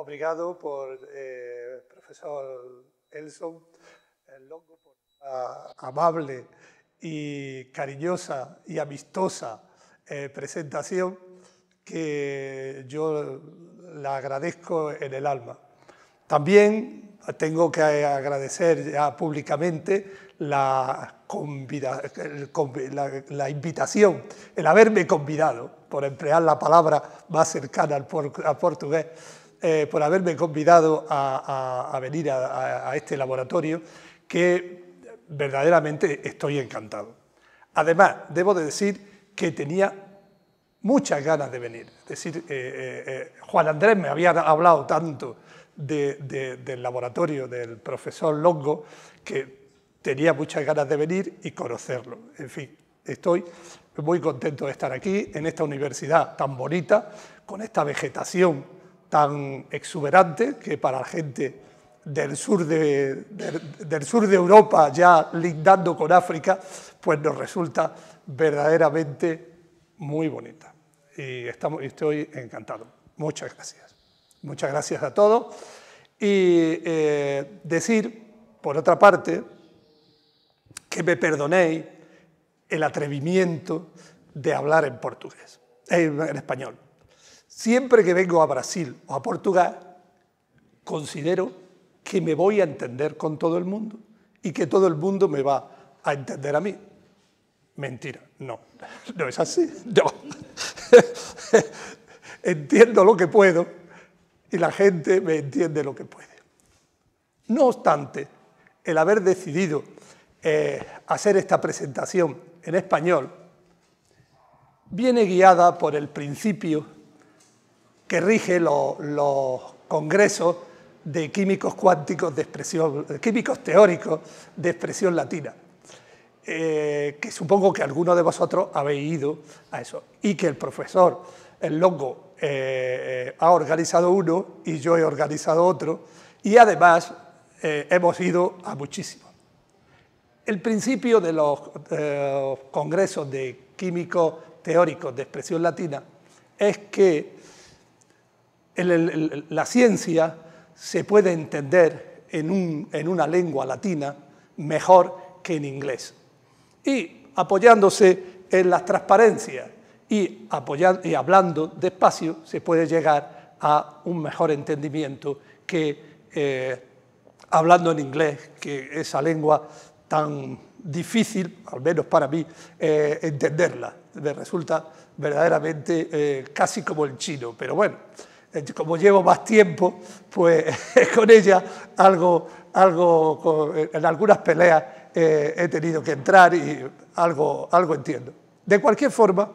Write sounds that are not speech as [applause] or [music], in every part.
Obrigado por eh, profesor Elson por la amable y cariñosa y amistosa eh, presentación que yo la agradezco en el alma. También tengo que agradecer ya públicamente la, la, invitación, el haberme convidado, por emplear la palabra más cercana al portugués, eh, por haberme convidado a, venir a, este laboratorio que verdaderamente estoy encantado. Además, debo de decir que tenía muchas ganas de venir. Es decir, eh, eh, Juan Andrés me había hablado tanto del laboratorio del profesor Longo que tenía muchas ganas de venir y conocerlo. En fin, estoy muy contento de estar aquí, en esta universidad tan bonita, con esta vegetación tan exuberante que para la gente del sur de, del sur de Europa, ya lindando con África, pues nos resulta verdaderamente muy bonita. Y estamos, estoy encantado. Muchas gracias. Muchas gracias a todos. Y eh, decir, por otra parte, que me perdonéis el atrevimiento de hablar en portugués, en español. Siempre que vengo a Brasil o a Portugal, considero que me voy a entender con todo el mundo y que todo el mundo me va a entender a mí. Mentira, no, no es así, [laughs] [laughs] Entiendo lo que puedo y la gente me entiende lo que puede. No obstante, el haber decidido eh, hacer esta presentación en español viene guiada por el principio que rige los, congresos de químicos cuánticos de expresión, químicos teóricos de expresión latina, eh, que supongo que alguno de vosotros habéis ido a eso, y que el profesor el Longo eh, eh, ha organizado uno y yo he organizado otro, y además hemos ido a muchísimos. El principio de los congresos de químicos teóricos de expresión latina es que la ciencia se puede entender en, una lengua latina mejor que en inglés. Y apoyándose en las transparencias y, hablando despacio, se puede llegar a un mejor entendimiento que eh, hablando en inglés, que esa lengua tan difícil, al menos para mí, eh, entenderla. Me resulta verdaderamente eh, casi como el chino, pero bueno como llevo más tiempo, pues [laughs] con ella algo, algo en algunas peleas eh, he tenido que entrar y algo, algo entiendo. De cualquier forma,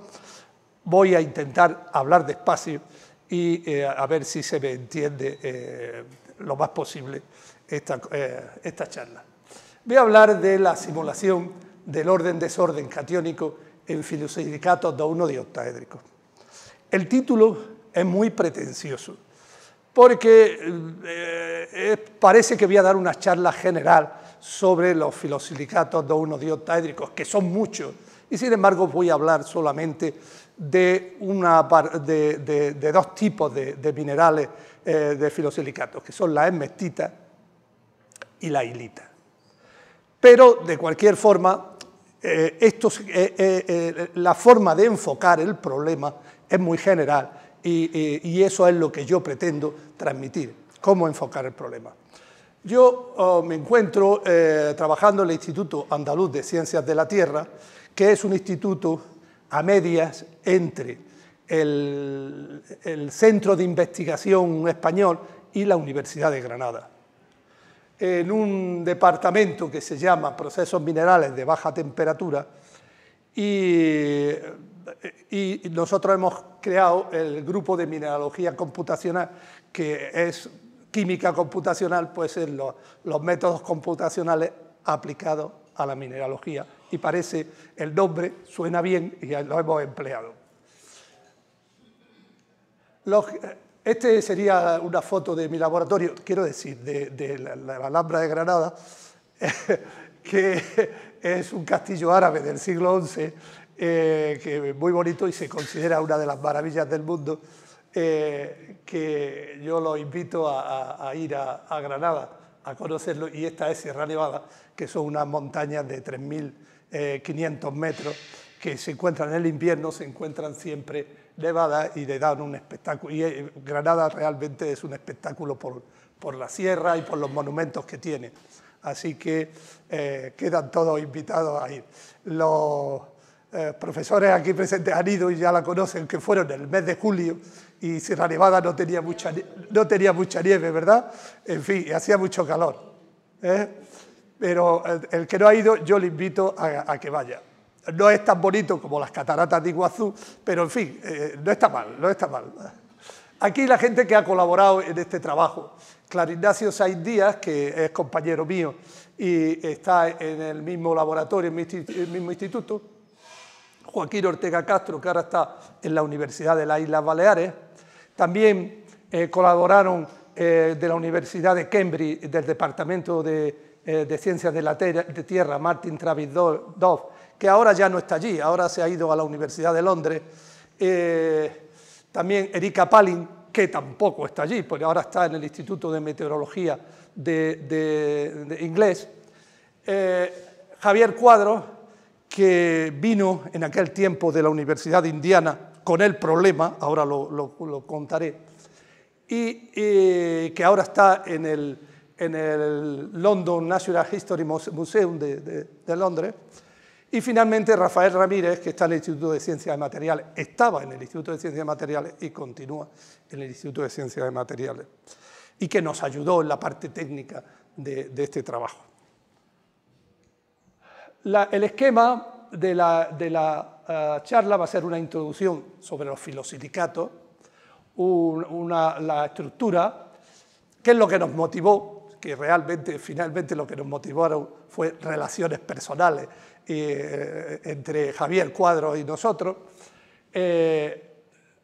voy a intentar hablar despacio y eh, a ver si se me entiende eh, lo más posible esta, esta charla. Voy a hablar de la simulación del orden-desorden catiónico en filosilicatos 2.1 uno de Octaédrico. El título es muy pretencioso, porque eh, parece que voy a dar una charla general sobre los filosilicatos de unos que son muchos, y sin embargo voy a hablar solamente de, una, de, dos tipos de, minerales eh, de filosilicatos, que son la esmestita y la hilita. Pero de cualquier forma, eh, la forma de enfocar el problema es muy general y, eso es lo que yo pretendo transmitir, cómo enfocar el problema. Yo oh, me encuentro eh, trabajando en el Instituto Andaluz de Ciencias de la Tierra, que es un instituto a medias entre el, el Centro de Investigación Español y la Universidad de Granada en un departamento que se llama Procesos Minerales de Baja Temperatura y y nosotros hemos creado el grupo de mineralogía computacional, que es química computacional, pues es los, métodos computacionales aplicados a la mineralogía. Y parece, el nombre suena bien y lo hemos empleado. Los, este sería una foto de mi laboratorio, quiero decir, de, la, la, Alhambra de Granada, [laughs] que es un castillo árabe del siglo XI eh, que muy bonito y se considera una de las maravillas del mundo, eh, que yo los invito a, ir a, Granada a conocerlo, y esta es Sierra Nevada, que son unas montañas de 3.500 eh, metros, que se encuentran en el invierno, se encuentran siempre nevadas y le dan un espectáculo. Y Granada realmente es un espectáculo por, por la sierra y por los monumentos que tiene. Así que quedan todos invitados a ir. Los, eh, profesores aquí presentes han ido y ya la conocen, que fueron el mes de julio y Sierra Nevada no tenía mucha, no tenía mucha nieve, ¿verdad? En fin, hacía mucho calor. ¿eh? Pero el, que no ha ido, yo le invito a, que vaya. No es tan bonito como las cataratas de Iguazú, pero en fin, eh, no está mal, no está mal. Aquí la gente que ha colaborado en este trabajo. Clarinacio Saiz Díaz, que es compañero mío y está en el mismo laboratorio, en el mismo instituto, Joaquín Ortega Castro, que ahora está en la Universidad de las Islas Baleares. También eh, colaboraron eh, de la Universidad de Cambridge, del Departamento eh, de, Ciencias de la Tierra, Martin Travis Dove, que ahora ya no está allí, ahora se ha ido a la Universidad de Londres. también Erika Palin, que tampoco está allí, porque ahora está en el Instituto de Meteorología de Inglés. Javier Cuadro, que vino en aquel tiempo de la Universidad Indiana con el problema, ahora lo, contaré, y, que ahora está en el, en el London National History Museum de, Londres, y finalmente Rafael Ramírez, que está en el Instituto de Ciencias de Materiales, estaba en el Instituto de Ciencias de Materiales y continúa en el Instituto de Ciencias de Materiales, y que nos ayudó en la parte técnica de este trabajo el esquema de la, eh, charla va a ser una introducción sobre los filosilicatos, una, la estructura, qué es lo que nos motivó, que realmente, finalmente lo que nos motivaron fue relaciones personales eh, entre Javier Cuadro y nosotros, eh,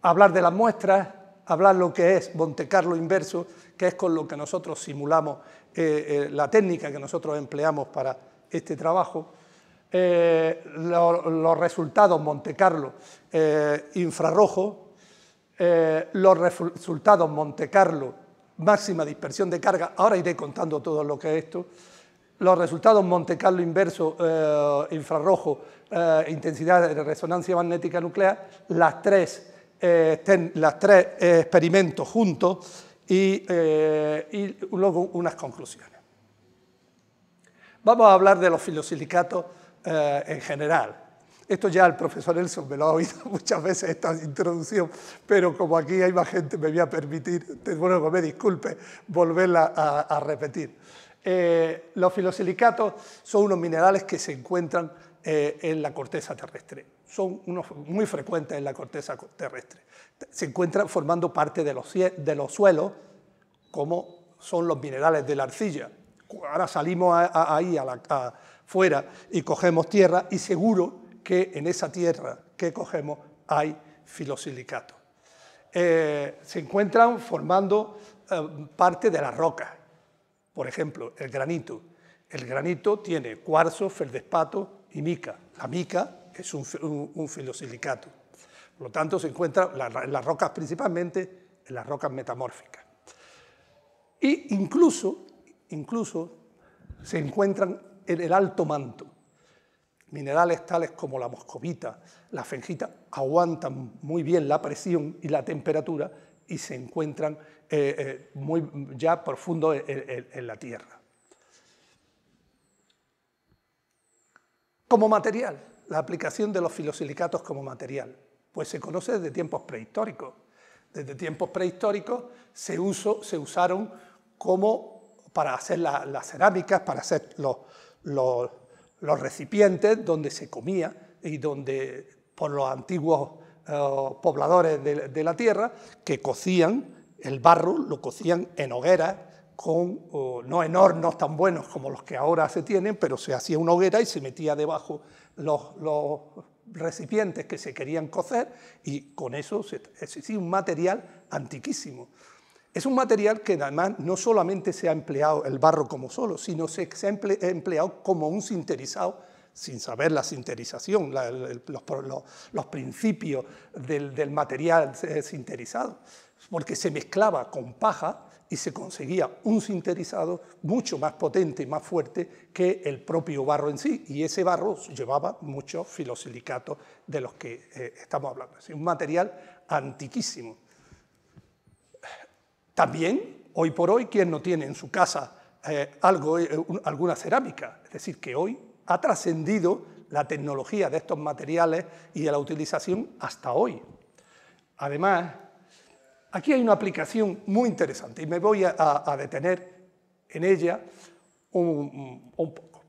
hablar de las muestras, hablar lo que es Monte inverso, que es con lo que nosotros simulamos la técnica que nosotros empleamos para este trabajo, eh, los resultados Monte Carlo eh, infrarrojo, eh, los resultados Monte Carlo máxima dispersión de carga, ahora iré contando todo lo que es esto, los resultados Monte Carlo inverso infrarrojo, intensidad de resonancia magnética nuclear, las tres, las tres experimentos juntos y, y luego unas conclusiones. Vamos a hablar de los filosilicatos eh, en general. Esto ya el profesor Elson me lo ha oído [laughs] muchas veces esta introducción, pero como aquí hay más gente, me voy a permitir, bueno, me disculpe, volverla a, repetir. Eh, los filosilicatos son unos minerales que se encuentran eh, en la corteza terrestre. Son unos muy frecuentes en la corteza terrestre. Se encuentran formando parte de los, de los suelos, como son los minerales de la arcilla. Ahora salimos ahí a la, fuera y cogemos tierra y seguro que en esa tierra que cogemos hay filosilicato. Eh, se encuentran formando eh, parte de la roca, por ejemplo, el granito. El granito tiene cuarzo, feldespato y mica. La mica es un, filosilicato. Por lo tanto, se encuentra en las rocas principalmente, en las rocas metamórficas. Y incluso, incluso se encuentran en el alto manto. Minerales tales como la moscovita, la fengita, aguantan muy bien la presión y la temperatura y se encuentran eh, eh, muy, ya profundo en, la tierra. Como material, la aplicación de los filosilicatos como material, pues se conoce desde tiempos prehistóricos. Desde tiempos prehistóricos se, uso, se usaron como para hacer las cerámicas, para hacer los, los, recipientes donde se comía y donde por los antiguos eh, pobladores de, la tierra que cocían el barro, lo cocían en hogueras, con, no en hornos tan buenos como los que ahora se tienen, pero se hacía una hoguera y se metía debajo los, recipientes que se querían cocer y con eso se, hacía un material antiquísimo. Es un material que además no solamente se ha empleado el barro como solo, sino se, se ha empleado como un sinterizado sin saber la sinterización, los, principios del, material eh, sinterizado, porque se mezclaba con paja y se conseguía un sinterizado mucho más potente y más fuerte que el propio barro en sí, y ese barro llevaba muchos filosilicatos de los que eh, estamos hablando. Es un material antiquísimo. También, hoy por hoy, quien no tiene en su casa eh, algo, eh, alguna cerámica, es decir, que hoy ha trascendido la tecnología de estos materiales y de la utilización hasta hoy. Además, aquí hay una aplicación muy interesante y me voy a, detener en ella un, poco.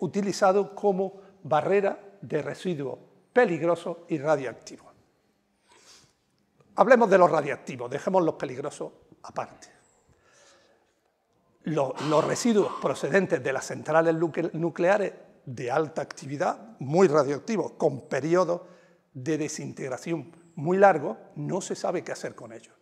utilizado como barrera de residuos peligrosos y radiactivos. Hablemos de los radiactivos, dejemos los peligrosos aparte. Los, residuos procedentes de las centrales nucleares de alta actividad, muy radioactivos, con periodos de desintegración muy largos, no se sabe qué hacer con ellos.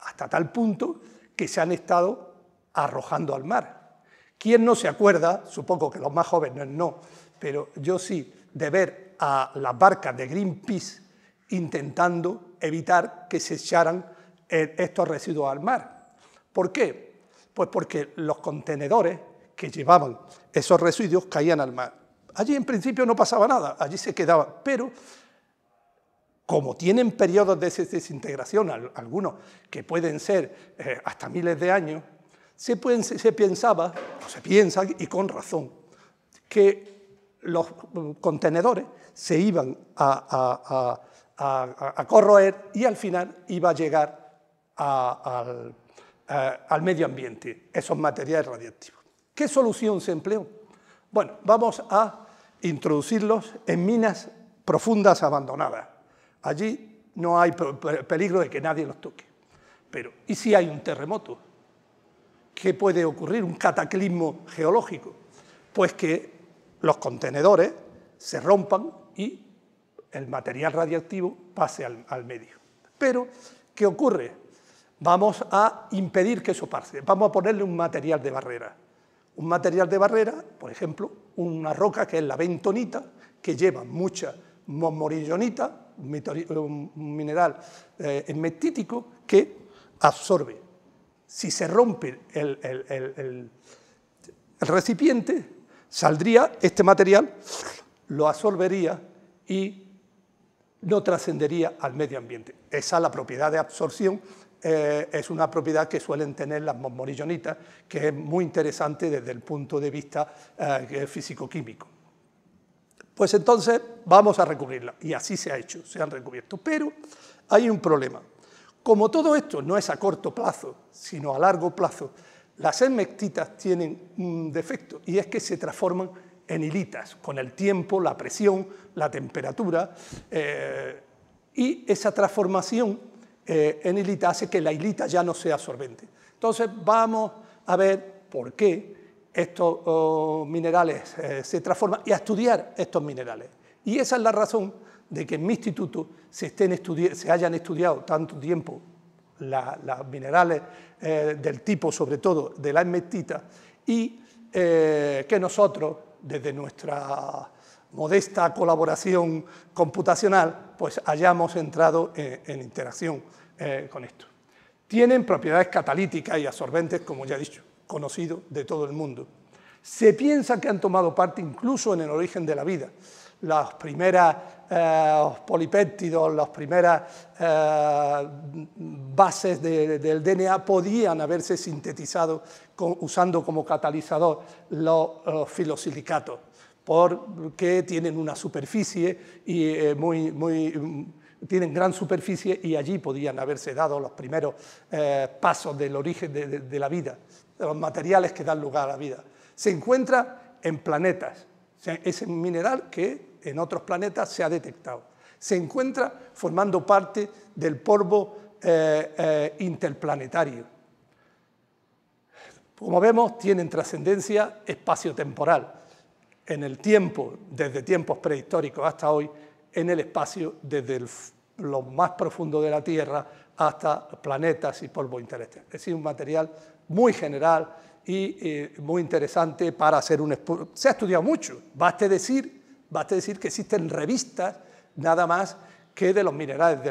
Hasta tal punto que se han estado arrojando al mar. ¿Quién no se acuerda, supongo que los más jóvenes no, pero yo sí, de ver a las barcas de Greenpeace intentando evitar que se echaran estos residuos al mar. ¿Por qué? Pues porque los contenedores que llevaban esos residuos caían al mar. Allí en principio no pasaba nada, allí se quedaban, pero como tienen periodos de desintegración, algunos que pueden ser eh, hasta miles de años, se, pensaba, o se piensa, y con razón, que los mm, contenedores se iban a, a corroer y al final iba a llegar eh, al, medio ambiente, esos materiales radiactivos. ¿Qué solución se empleó? Bueno, vamos a introducirlos en minas profundas abandonadas. Allí no hay peligro de que nadie los toque. Pero, ¿y si hay un terremoto? ¿Qué puede ocurrir? Un cataclismo geológico. Pues que los contenedores se rompan y el material radiactivo pase al medio. Pero, ¿qué ocurre? vamos a impedir que eso pase, vamos a ponerle un material de barrera. Un material de barrera, por ejemplo, una roca que es la bentonita, que lleva mucha morillonita, un mineral eh, que absorbe. Si se rompe el, el recipiente, saldría este material, lo absorbería y no trascendería al medio ambiente. Esa es la propiedad de absorción eh, es una propiedad que suelen tener las mosmorillonitas, que es muy interesante desde el punto de vista eh, eh, físico-químico. Pues entonces vamos a recubrirla, y así se ha hecho, se han recubierto. Pero hay un problema. Como todo esto no es a corto plazo, sino a largo plazo, las hemectitas tienen un defecto, y es que se transforman en hilitas, con el tiempo, la presión, la temperatura, y esa transformación eh, en hilita hace que la hilita ya no sea absorbente. Entonces vamos a ver por qué estos oh, minerales eh, se transforman y a estudiar estos minerales. Y esa es la razón de que en mi instituto se, estén se hayan estudiado tanto tiempo los minerales eh, del tipo, sobre todo de la metita y que nosotros, desde nuestra modesta colaboración computacional, pues hayamos entrado eh, en interacción eh, con esto. Tienen propiedades catalíticas y absorbentes, como ya he dicho, conocido de todo el mundo. Se piensa que han tomado parte incluso en el origen de la vida. Las primeras eh, polipéptidos, las primeras bases del DNA podían haberse sintetizado usando como catalizador los filosilicatos porque tienen una superficie y, eh, muy, mm, tienen gran superficie y allí podían haberse dado los primeros eh, pasos del origen de, la vida, de los materiales que dan lugar a la vida. Se encuentra en planetas, es un mineral que en otros planetas se ha detectado. Se encuentra formando parte del polvo eh, interplanetario. Como vemos, tienen trascendencia espaciotemporal en el tiempo, desde tiempos prehistóricos hasta hoy, en el espacio, desde lo más profundo de la Tierra hasta planetas y polvo interestelar. Es un material muy general y eh, muy interesante para hacer un... Se ha estudiado mucho. basta decir, baste decir que existen revistas nada más ¿Qué de los minerales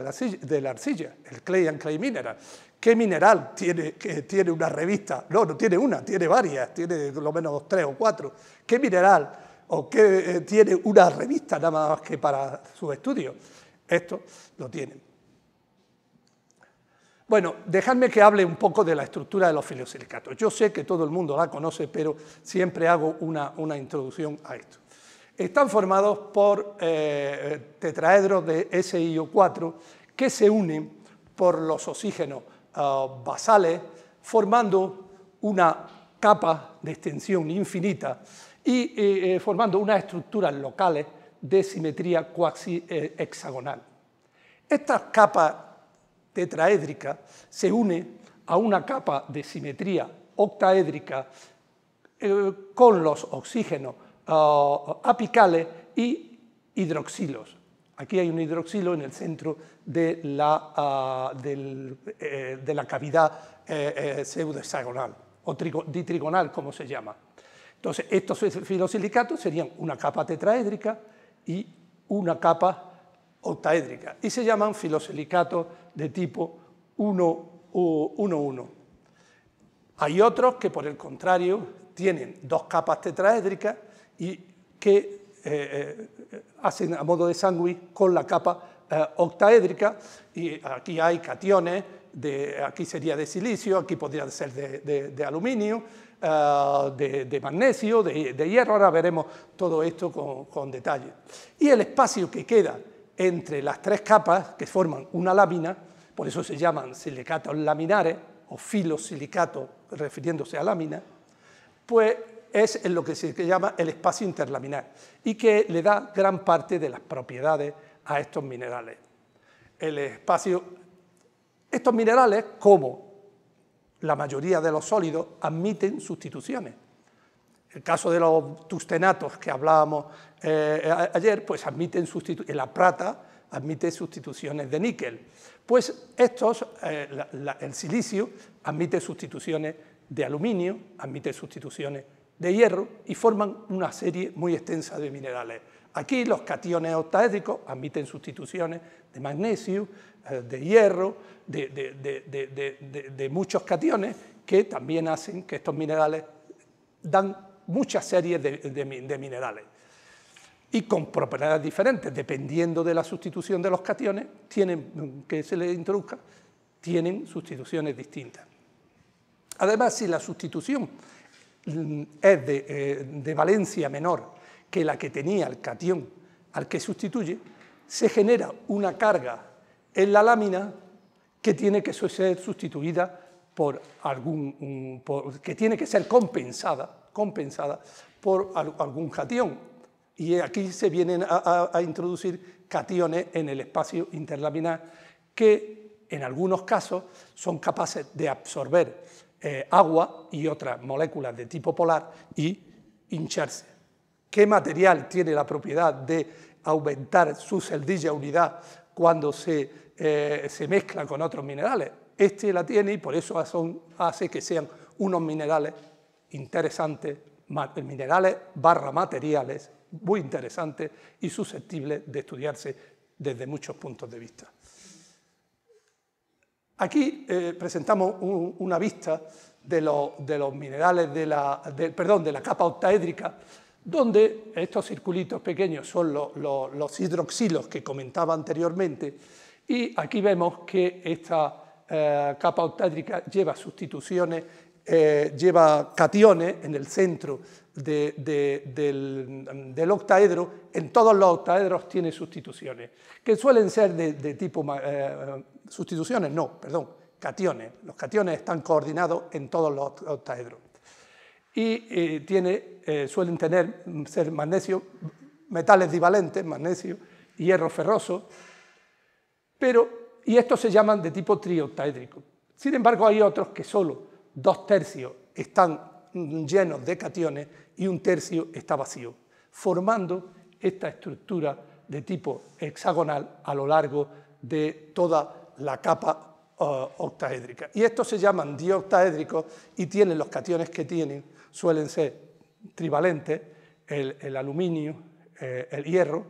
de la, arcilla, el Clay and Clay Mineral. ¿Qué mineral tiene, que tiene una revista? No, no tiene una, tiene varias, tiene lo menos tres o cuatro. ¿Qué mineral o qué eh, tiene una revista nada más que para sus estudios? Esto lo tienen. Bueno, dejadme que hable un poco de la estructura de los filosilicatos. Yo sé que todo el mundo la conoce, pero siempre hago una, una introducción a esto están formados por eh, tetraedros de SiO4 que se unen por los oxígenos eh, basales formando una capa de extensión infinita y eh, formando unas estructuras locales de simetría cuasi hexagonal. Esta capa tetraédrica se une a una capa de simetría octaédrica con los oxígenos Ah, apicales y hidroxilos. Aquí hay un hidroxilo en el centro de la, ah, eh, de la cavidad eh, eh, pseudohexagonal o ditrigonal, como se llama. Entonces, estos filosilicatos serían una capa tetraédrica y una capa octaédrica y se llaman filosilicatos de tipo 1-1. Hay otros que, por el contrario, tienen dos capas tetraédricas y que eh, eh, hacen a modo de sándwich con la capa eh, octaédrica. Y aquí hay cationes, de, aquí sería de silicio, aquí podría ser de, aluminio, de, magnesio, de, hierro. Ahora veremos todo esto con, detalle. Y el espacio que queda entre las tres capas que forman una lámina, por eso se llaman silicatos laminares o filosilicatos refiriéndose a lámina, pues es en lo que se llama el espacio interlaminar y que le da gran parte de las propiedades a estos minerales. El espacio, estos minerales, como la mayoría de los sólidos, admiten sustituciones. El caso de los tustenatos que hablábamos eh, ayer, pues admiten sustituciones, la plata admite sustituciones de níquel. Pues estos, eh, el silicio admite sustituciones de aluminio, admite sustituciones de hierro y forman una serie muy extensa de minerales. Aquí los cationes octaédricos admiten sustituciones de magnesio, eh, de hierro, de, muchos cationes que también hacen que estos minerales dan muchas series de minerales. Y con propiedades diferentes, dependiendo de la sustitución de los cationes mm, que se les introduzca, tienen sustituciones distintas. Además, si la sustitución Mm, es eh, de, valencia menor que la que tenía el catión al que sustituye, se genera una carga en la lámina que tiene que ser sustituida por algún, que tiene que ser compensada, compensada por algún cation. Y aquí se vienen a, a introducir cationes en el espacio interlaminar que en algunos casos son capaces de absorber eh, agua y otras moléculas de tipo polar y hincharse. ¿Qué material tiene la propiedad de aumentar su celdilla unidad cuando se, eh, mezcla con otros minerales? Este la tiene y por eso hace que sean unos minerales interesantes, minerales barra materiales muy interesantes y susceptibles de estudiarse desde muchos puntos de vista. Aquí eh, presentamos una vista de los, minerales de la, perdón, de la capa octaédrica, donde estos circulitos pequeños son los hidroxilos que comentaba anteriormente, y aquí vemos que esta, eh, capa octádrica lleva sustituciones, eh, lleva cationes en el centro del, octaedro, en todos los octaedros tiene sustituciones, que suelen ser de, tipo, eh, sustituciones no, perdón, cationes. Los cationes están coordinados en todos los octaedros. Y tiene, suelen tener ser magnesio, metales divalentes, magnesio, hierro ferroso, pero y estos se llaman de tipo trioctaédrico. Sin embargo, hay otros que solo dos tercios están llenos de cationes y un tercio está vacío, formando esta estructura de tipo hexagonal a lo largo de toda la capa eh, octaédrica. Y estos se llaman dioctaédricos y tienen los cationes que tienen, suelen ser trivalentes, el, aluminio, eh, el hierro,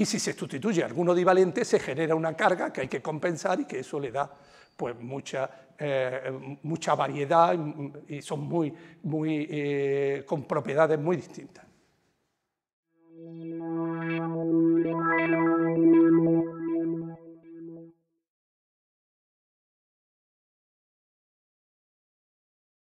y si se sustituye alguno divalente, se genera una carga que hay que compensar y que eso le da pues, mucha, eh, mucha variedad y son muy, muy, eh, con propiedades muy distintas.